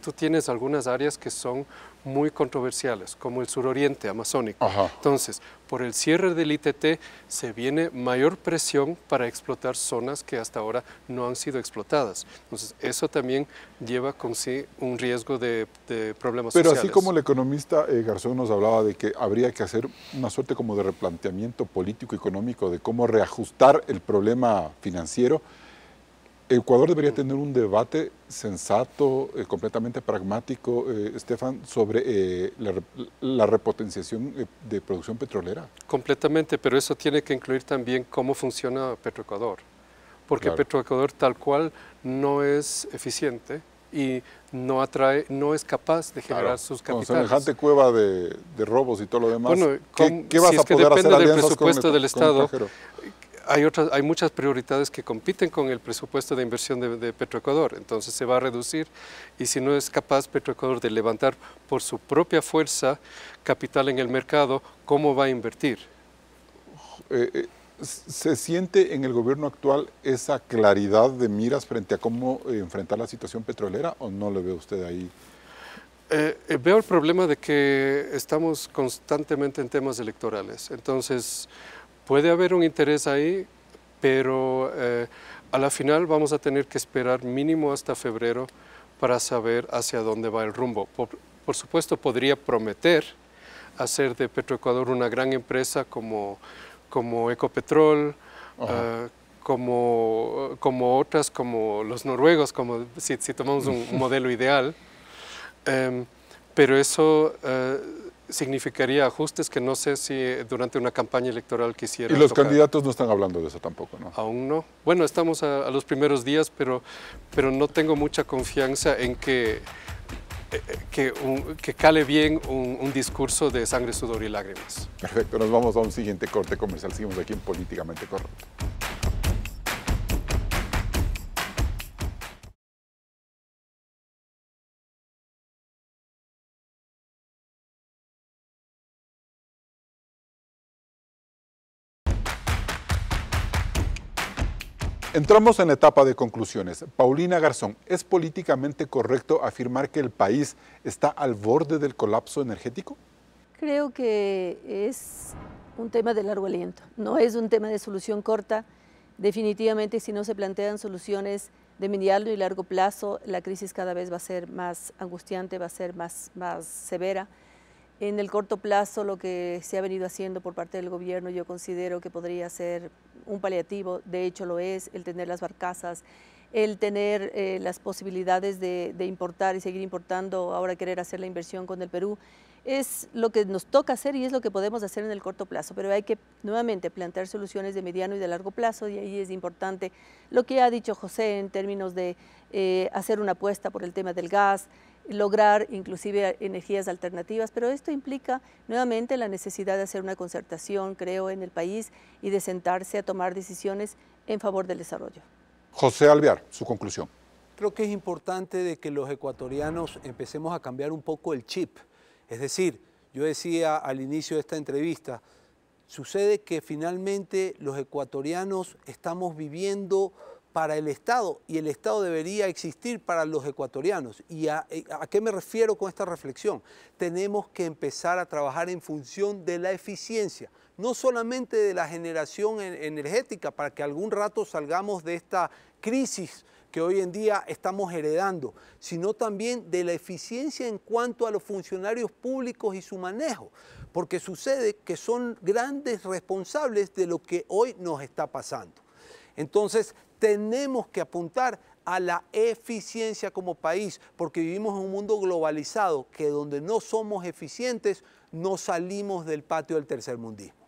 tú tienes algunas áreas que son muy controversiales, como el suroriente amazónico. Entonces, por el cierre del ITT se viene mayor presión para explotar zonas que hasta ahora no han sido explotadas. Entonces, eso también lleva con sí un riesgo de, problemas Pero así como el economista eh, Garzón nos hablaba de que habría que hacer una suerte como de replanteamiento político-económico de cómo reajustar el problema financiero, Ecuador debería tener un debate sensato, eh, completamente pragmático, eh, Estefan, sobre eh, la, repotenciación de producción petrolera. Completamente, pero eso tiene que incluir también cómo funciona Petroecuador, porque Petroecuador tal cual no es eficiente y no atrae, no es capaz de generar sus capitales. Con semejante cueva de, robos y todo lo demás, bueno, ¿qué, a poder que dependa del presupuesto del Estado, hay, otras, hay muchas prioridades que compiten con el presupuesto de inversión de, de Petroecuador, entonces se va a reducir y si no es capaz Petroecuador de levantar por su propia fuerza capital en el mercado, ¿cómo va a invertir? Eh, eh, ¿Se siente en el gobierno actual esa claridad de miras frente a cómo eh, enfrentar la situación petrolera o no le ve usted ahí? veo el problema de que estamos constantemente en temas electorales, entonces Puede haber un interés ahí, pero eh, a la final vamos a tener que esperar mínimo hasta febrero para saber hacia dónde va el rumbo. Por, supuesto, podría prometer hacer de Petroecuador una gran empresa como, como Ecopetrol, eh, como, como otras, como los noruegos, como si, tomamos un [LAUGHS] modelo ideal. Em, pero eso eh, significaría ajustes que no sé si durante una campaña electoral quisiera. Y los candidatos no están hablando de eso tampoco, ¿no? Aún no. Bueno, estamos a, los primeros días, pero, pero no tengo mucha confianza en que, eh, eh, que, cale bien un, discurso de sangre, sudor y lágrimas. Perfecto, nos vamos a un siguiente corte comercial. Seguimos aquí en Políticamente Correcto. Entramos en la etapa de conclusiones. Paulina Garzón, ¿es políticamente correcto afirmar que el país está al borde del colapso energético? Creo que es un tema de largo aliento, no es un tema de solución corta. Definitivamente, si no se plantean soluciones de mediano y largo plazo, la crisis cada vez va a ser más angustiante, va a ser más, más severa. En el corto plazo, lo que se ha venido haciendo por parte del gobierno, yo considero que podría ser un paliativo, de hecho lo es, el tener las barcazas, el tener eh, las posibilidades de, importar y seguir importando, ahora querer hacer la inversión con el Perú, es lo que nos toca hacer y es lo que podemos hacer en el corto plazo, pero hay que nuevamente plantear soluciones de mediano y de largo plazo y ahí es importante lo que ha dicho José en términos de eh, hacer una apuesta por el tema del gas, lograr inclusive energías alternativas, pero esto implica nuevamente la necesidad de hacer una concertación, creo, en el país y de sentarse a tomar decisiones en favor del desarrollo. José Alvear, su conclusión. Creo que es importante de que los ecuatorianos empecemos a cambiar un poco el chip. Es decir, yo decía al inicio de esta entrevista, sucede que finalmente los ecuatorianos estamos viviendo para el Estado y el Estado debería existir para los ecuatorianos. ¿Y eh, a, qué me refiero con esta reflexión? Tenemos que empezar a trabajar en función de la eficiencia, no solamente de la generación energética, para que algún rato salgamos de esta crisis que hoy en día estamos heredando, sino también de la eficiencia en cuanto a los funcionarios públicos y su manejo, porque sucede que son grandes responsables de lo que hoy nos está pasando. Entonces, tenemos que apuntar a la eficiencia como país, porque vivimos en un mundo globalizado que donde no somos eficientes, no salimos del patio del tercer mundismo.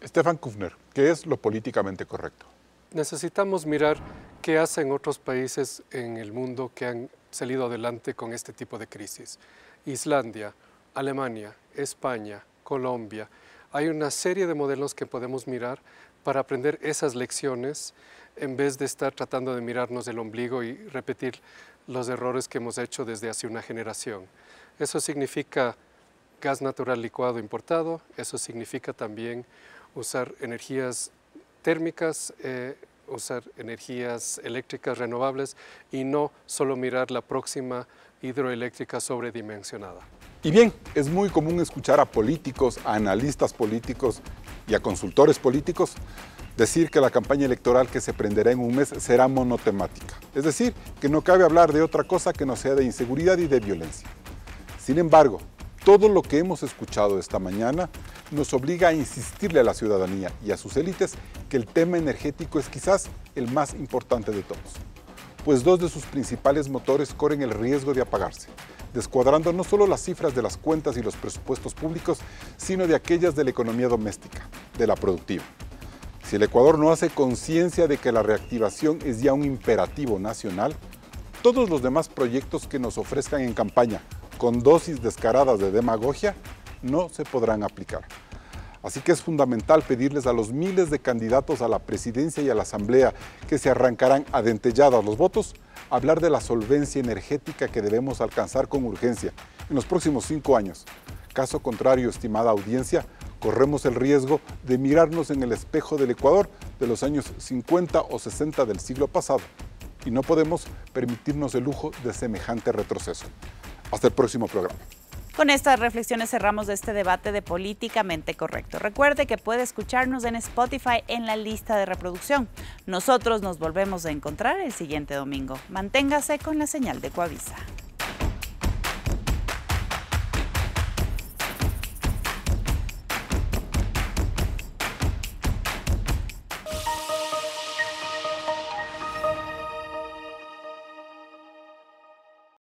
Estefan Kufner, ¿qué es lo políticamente correcto? Necesitamos mirar qué hacen otros países en el mundo que han salido adelante con este tipo de crisis. Islandia, Alemania, España, Colombia. Hay una serie de modelos que podemos mirar para aprender esas lecciones en vez de estar tratando de mirarnos el ombligo y repetir los errores que hemos hecho desde hace una generación. Eso significa gas natural licuado importado, eso significa también usar energías térmicas, eh, usar energías eléctricas renovables y no solo mirar la próxima hidroeléctrica sobredimensionada. Y bien, es muy común escuchar a políticos, a analistas políticos y a consultores políticos decir que la campaña electoral que se prenderá en un mes será monotemática, es decir, que no cabe hablar de otra cosa que no sea de inseguridad y de violencia. Sin embargo, todo lo que hemos escuchado esta mañana nos obliga a insistirle a la ciudadanía y a sus élites que el tema energético es quizás el más importante de todos, pues dos de sus principales motores corren el riesgo de apagarse, descuadrando no solo las cifras de las cuentas y los presupuestos públicos, sino de aquellas de la economía doméstica, de la productiva. Si el Ecuador no hace conciencia de que la reactivación es ya un imperativo nacional, todos los demás proyectos que nos ofrezcan en campaña con dosis descaradas de demagogia no se podrán aplicar. Así que es fundamental pedirles a los miles de candidatos a la presidencia y a la asamblea que se arrancarán adentellados los votos, hablar de la solvencia energética que debemos alcanzar con urgencia en los próximos cinco años. Caso contrario, estimada audiencia, corremos el riesgo de mirarnos en el espejo del Ecuador de los años 50 o 60 del siglo pasado y no podemos permitirnos el lujo de semejante retroceso. Hasta el próximo programa. Con estas reflexiones cerramos este debate de políticamente correcto. Recuerde que puede escucharnos en Spotify en la lista de reproducción. Nosotros nos volvemos a encontrar el siguiente domingo. Manténgase con la señal de Coavisa.